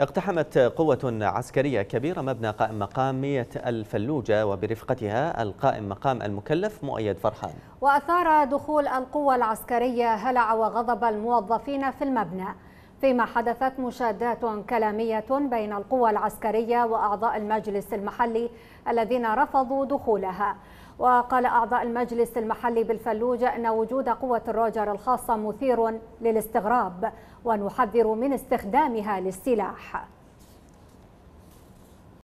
اقتحمت قوة عسكرية كبيرة مبنى قائم مقامية الفلوجة وبرفقتها القائم مقام المكلف مؤيد فرحان وأثار دخول القوة العسكرية هلع وغضب الموظفين في المبنى فيما حدثت مشادات كلامية بين القوى العسكرية وأعضاء المجلس المحلي الذين رفضوا دخولها وقال أعضاء المجلس المحلي بالفلوجة أن وجود قوة الروجر الخاصة مثير للاستغراب ونحذر من استخدامها للسلاح